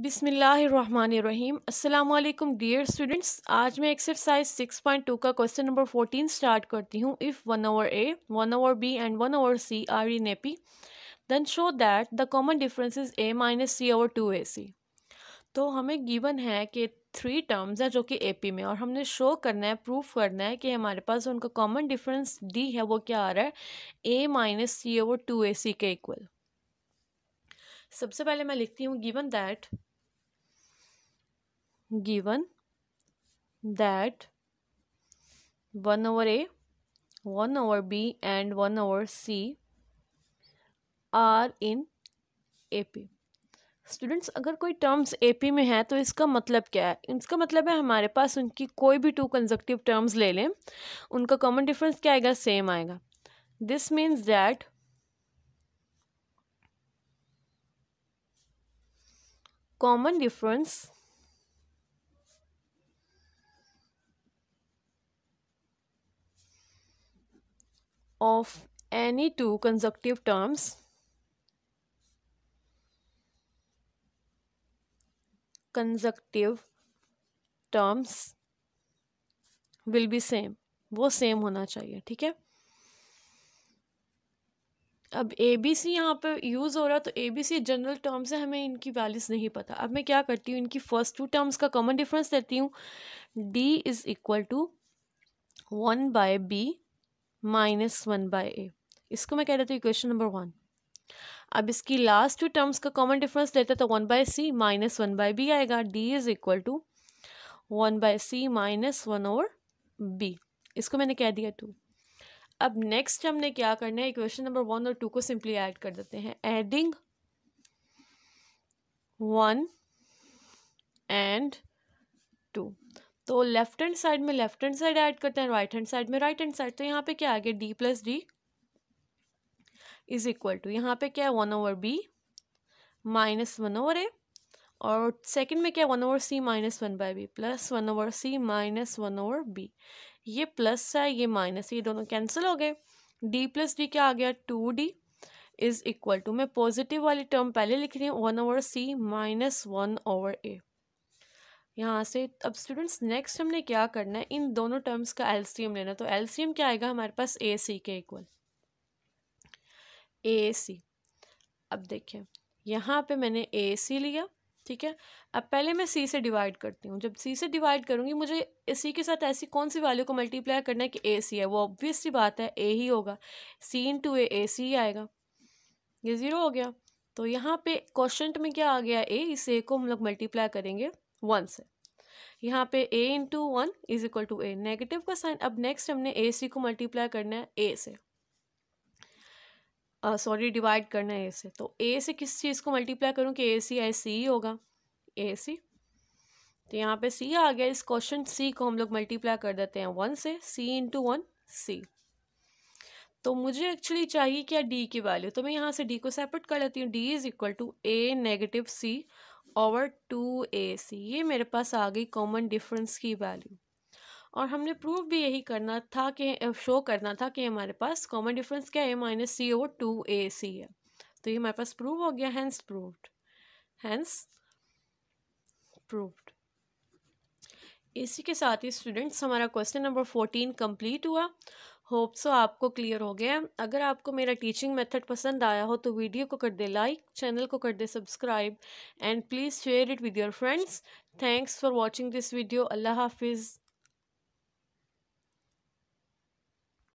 बिसमीम् अल्लाम dear students आज मैं एक्सरसाइज 6.2 का क्वेश्चन नंबर 14 स्टार्ट करती हूँ if one over a one over b and one over c are in A P then show that the common difference is a minus c over two a c तो हमें given है कि three terms हैं जो कि A P में और हमने शो करना है प्रूफ करना है कि हमारे पास उनका कॉमन डिफरेंस डी है वो क्या आ रहा है a minus c over two a c के इक्वल सबसे पहले मैं लिखती हूँ given that given that one over a one over b and one over c are in A P students अगर कोई टर्म्स ए पी में है तो इसका मतलब क्या है इसका मतलब है हमारे पास उनकी कोई भी टू कंजक्टिव टर्म्स ले लें उनका कॉमन डिफरेंस क्या आएगा सेम आएगा this means that common difference of any two consecutive terms consecutive terms will be same वो सेम होना चाहिए ठीक है अब ए बी सी यहाँ पर यूज़ हो रहा है तो a b c general terms है हमें इनकी वैल्यूज़ नहीं पता अब मैं क्या करती हूँ इनकी फर्स्ट टू टर्म्स का कॉमन डिफरेंस देती हूँ d is equal to one by b minus one by a इसको मैं कह देती हूँ इक्वेशन नंबर वन अब इसकी लास्ट टू टर्म्स का कॉमन डिफरेंस लेते तो one by c minus one by b आएगा d is equal to one by c minus one और बी इसको मैंने कह दिया टू अब नेक्स्ट हमने क्या करना है इक्वेशन नंबर वन और टू को सिंपली ऐड कर देते हैं एडिंग वन एंड टू तो लेफ्ट हैंड साइड में लेफ्ट हैंड साइड ऐड करते हैं राइट हैंड साइड में राइट हैंड साइड तो यहाँ पे क्या आ गया d plus d is equal to यहाँ पे क्या है one over b minus one over a और सेकंड में क्या one over c minus one by B plus one over c minus one over b ये प्लस है ये माइनस है ये दोनों कैंसिल हो गए डी प्लस डी क्या आ गया two d is equal to मैं पॉजिटिव वाली टर्म पहले लिख रही हूँ one over c minus one over a यहाँ से अब स्टूडेंट्स नेक्स्ट हमने क्या करना है इन दोनों टर्म्स का एलसीएम लेना तो एलसीएम क्या आएगा हमारे पास ए सी के इक्वल ए सी अब देखिए यहाँ पे मैंने ए सी लिया ठीक है अब पहले मैं सी से डिवाइड करती हूँ जब सी से डिवाइड करूँगी मुझे इसी के साथ ऐसी कौन सी वैल्यू को मल्टीप्लाई करना है कि ए सी है वो ऑब्वियसली बात है ए ही होगा सी इन टू ए ए सी आएगा ये ज़ीरो हो गया तो यहाँ पे क्वेश्चन में क्या आ गया ए इस ए को हम लोग मल्टीप्लाई करेंगे वन से यहाँ पे a into one is equal to a negative का साइन अब नेक्स्ट हमने ए सी को मल्टीप्लाई करना है ए से सॉरी डिवाइड करना है ए से तो ए से किस चीज़ को मल्टीप्लाई करूँ कि ए सी आई सी होगा ए सी तो यहाँ पे सी आ गया इस क्वेश्चन सी को हम लोग मल्टीप्लाई कर देते हैं वन से सी इंटू वन सी तो मुझे एक्चुअली चाहिए क्या डी की वैल्यू तो मैं यहाँ से डी को सेपरेट कर लेती हूँ d is equal to a negative c over two a c ये मेरे पास आ गई कॉमन डिफरेंस की वैल्यू और हमने प्रूव भी यही करना था कि शो करना था कि हमारे पास कॉमन डिफरेंस क्या है minus C O two a सी है तो ये हमारे पास प्रूव हो गया हैंस प्रूव्ड हैंस प्रूव्ड इसी के साथ ही स्टूडेंट्स हमारा क्वेश्चन नंबर फोर्टीन कंप्लीट हुआ होप सो आपको क्लियर हो गया अगर आपको मेरा टीचिंग मेथड पसंद आया हो तो वीडियो को कर दे लाइक चैनल को कर दे subscribe and please share it with your friends thanks for watching this video अल्लाह हाफिज़